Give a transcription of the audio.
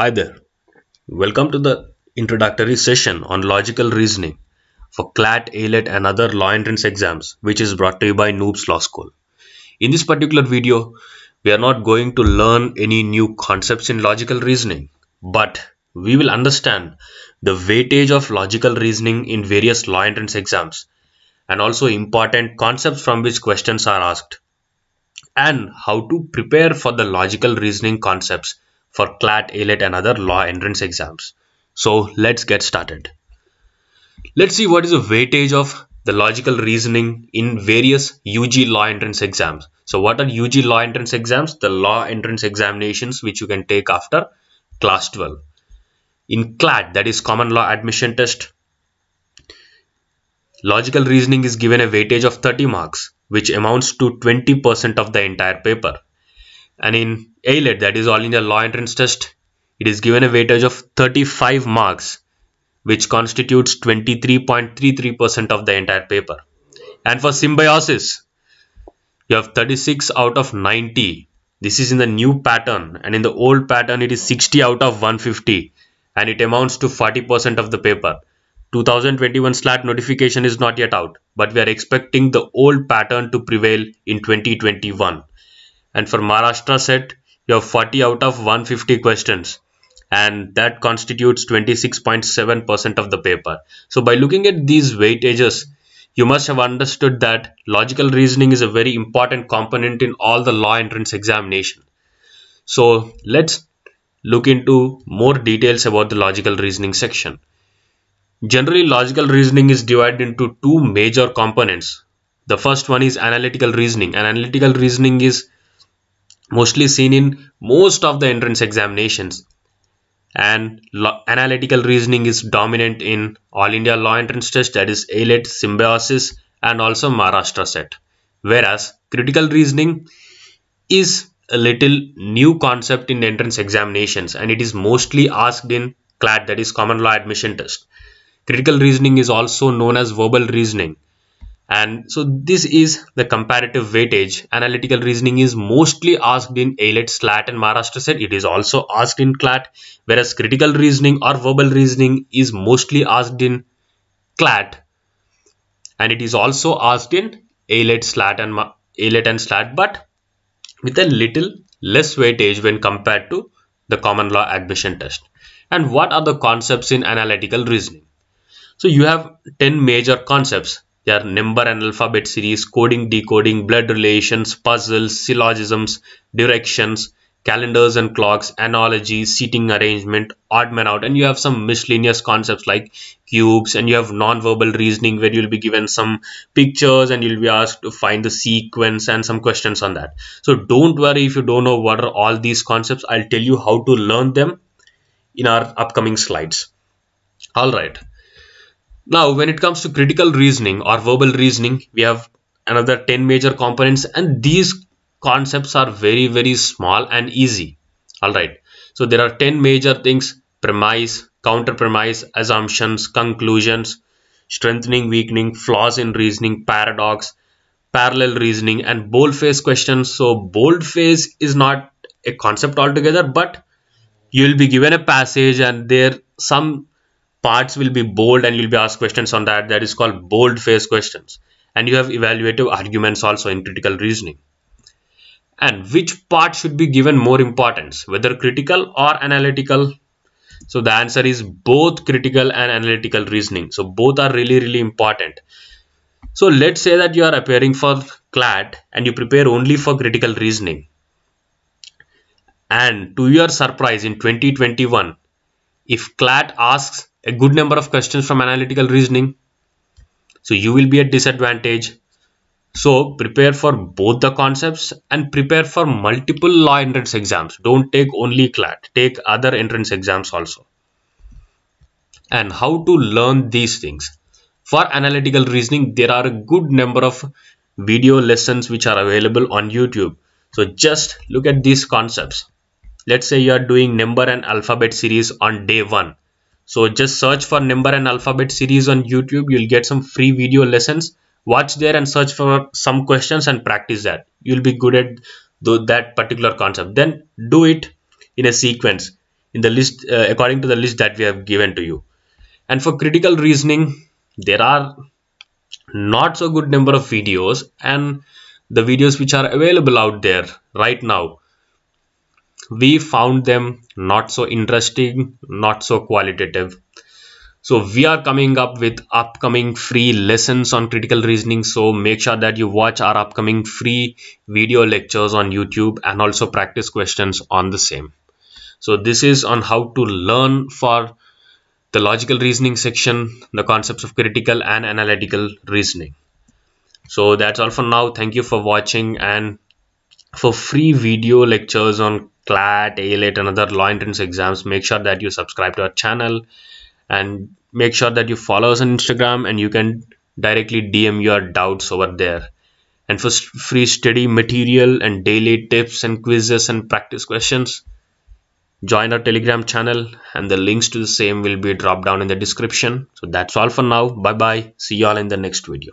Hi there. Welcome to the introductory session on logical reasoning for CLAT, ALET and other law entrance exams which is brought to you by Noobs Law School. In this particular video, we are not going to learn any new concepts in logical reasoning, but we will understand the weightage of logical reasoning in various law entrance exams and also important concepts from which questions are asked and how to prepare for the logical reasoning concepts for CLAT, ALET and other law entrance exams. So let's get started. Let's see what is the weightage of the logical reasoning in various UG law entrance exams. So what are UG law entrance exams? The law entrance examinations which you can take after class 12. In CLAT that is common law admission test logical reasoning is given a weightage of 30 marks which amounts to 20% of the entire paper and in ALED that is All India Law Entrance Test it is given a weightage of 35 marks which constitutes 23.33% of the entire paper and for symbiosis you have 36 out of 90 this is in the new pattern and in the old pattern it is 60 out of 150 and it amounts to 40% of the paper 2021 slat notification is not yet out but we are expecting the old pattern to prevail in 2021 and for Maharashtra set you have 40 out of 150 questions and that constitutes 26.7% of the paper. So by looking at these weightages you must have understood that logical reasoning is a very important component in all the law entrance examination. So let's look into more details about the logical reasoning section. Generally, logical reasoning is divided into two major components. The first one is analytical reasoning and analytical reasoning is mostly seen in most of the entrance examinations and analytical reasoning is dominant in all india law entrance test that is ALET symbiosis and also maharashtra set whereas critical reasoning is a little new concept in entrance examinations and it is mostly asked in CLAT that is common law admission test critical reasoning is also known as verbal reasoning and so this is the comparative weightage analytical reasoning is mostly asked in ALET SLAT and Maharashtra set it is also asked in CLAT whereas critical reasoning or verbal reasoning is mostly asked in CLAT and it is also asked in ALET SLAT and Ma ALET and SLAT but with a little less weightage when compared to the common law admission test and what are the concepts in analytical reasoning so you have 10 major concepts their number and alphabet series, coding, decoding, blood relations, puzzles, syllogisms, directions, calendars and clocks, analogy, seating arrangement, odd man out, and you have some miscellaneous concepts like cubes, and you have non-verbal reasoning where you'll be given some pictures and you'll be asked to find the sequence and some questions on that. So don't worry if you don't know what are all these concepts. I'll tell you how to learn them in our upcoming slides. All right. Now, when it comes to critical reasoning or verbal reasoning, we have another 10 major components and these concepts are very, very small and easy. All right. So there are 10 major things, premise, counter premise, assumptions, conclusions, strengthening, weakening, flaws in reasoning, paradox, parallel reasoning and boldface questions. So boldface is not a concept altogether, but you will be given a passage and there some parts will be bold and you'll be asked questions on that. That is called bold face questions. And you have evaluative arguments also in critical reasoning. And which part should be given more importance, whether critical or analytical? So the answer is both critical and analytical reasoning. So both are really, really important. So let's say that you are appearing for CLAT and you prepare only for critical reasoning. And to your surprise in 2021, if CLAT asks a good number of questions from analytical reasoning so you will be at disadvantage so prepare for both the concepts and prepare for multiple law entrance exams don't take only clat take other entrance exams also and how to learn these things for analytical reasoning there are a good number of video lessons which are available on youtube so just look at these concepts let's say you are doing number and alphabet series on day one so just search for number and alphabet series on YouTube. You'll get some free video lessons. Watch there and search for some questions and practice that. You'll be good at that particular concept. Then do it in a sequence in the list uh, according to the list that we have given to you. And for critical reasoning, there are not so good number of videos and the videos which are available out there right now we found them not so interesting, not so qualitative. So we are coming up with upcoming free lessons on critical reasoning. So make sure that you watch our upcoming free video lectures on YouTube and also practice questions on the same. So this is on how to learn for the logical reasoning section, the concepts of critical and analytical reasoning. So that's all for now. Thank you for watching and for free video lectures on CLAT, ALAT and other law entrance exams, make sure that you subscribe to our channel and make sure that you follow us on Instagram and you can directly DM your doubts over there. And for free study material and daily tips and quizzes and practice questions, join our Telegram channel and the links to the same will be dropped down in the description. So that's all for now. Bye bye. See you all in the next video.